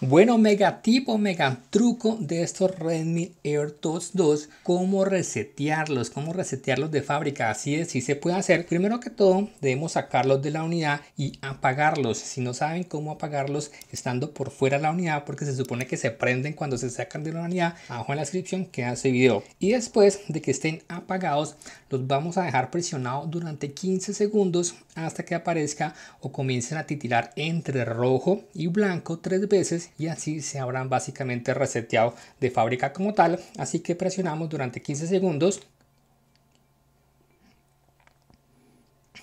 Bueno, mega tipo, mega truco de estos Redmi Air 2, cómo resetearlos, cómo resetearlos de fábrica, así es, si se puede hacer. Primero que todo, debemos sacarlos de la unidad y apagarlos. Si no saben cómo apagarlos estando por fuera de la unidad, porque se supone que se prenden cuando se sacan de la unidad, abajo en la descripción queda ese video. Y después de que estén apagados, los vamos a dejar presionados durante 15 segundos hasta que aparezca o comiencen a titilar entre rojo y blanco tres veces y así se habrán básicamente reseteado de fábrica como tal así que presionamos durante 15 segundos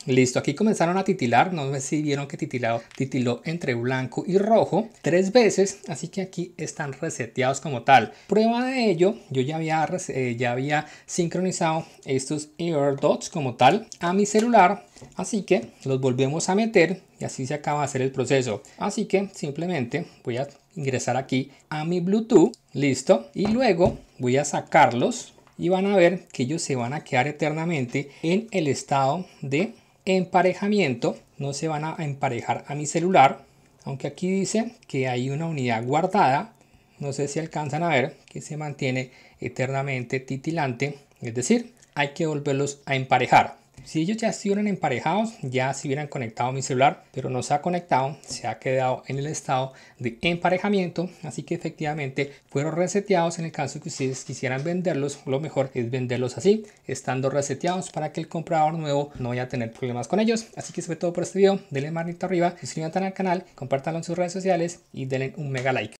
Listo, aquí comenzaron a titilar, no sé si vieron que titilado, titiló entre blanco y rojo tres veces, así que aquí están reseteados como tal. Prueba de ello, yo ya había, eh, ya había sincronizado estos AirDots como tal a mi celular, así que los volvemos a meter y así se acaba de hacer el proceso. Así que simplemente voy a ingresar aquí a mi Bluetooth, listo, y luego voy a sacarlos y van a ver que ellos se van a quedar eternamente en el estado de emparejamiento, no se van a emparejar a mi celular, aunque aquí dice que hay una unidad guardada, no sé si alcanzan a ver, que se mantiene eternamente titilante, es decir, hay que volverlos a emparejar. Si ellos ya estuvieran emparejados, ya se hubieran conectado a mi celular, pero no se ha conectado, se ha quedado en el estado de emparejamiento, así que efectivamente fueron reseteados en el caso que ustedes quisieran venderlos, lo mejor es venderlos así, estando reseteados para que el comprador nuevo no vaya a tener problemas con ellos. Así que eso fue todo por este video, denle manito arriba, suscríbanse al canal, compartanlo en sus redes sociales y denle un mega like.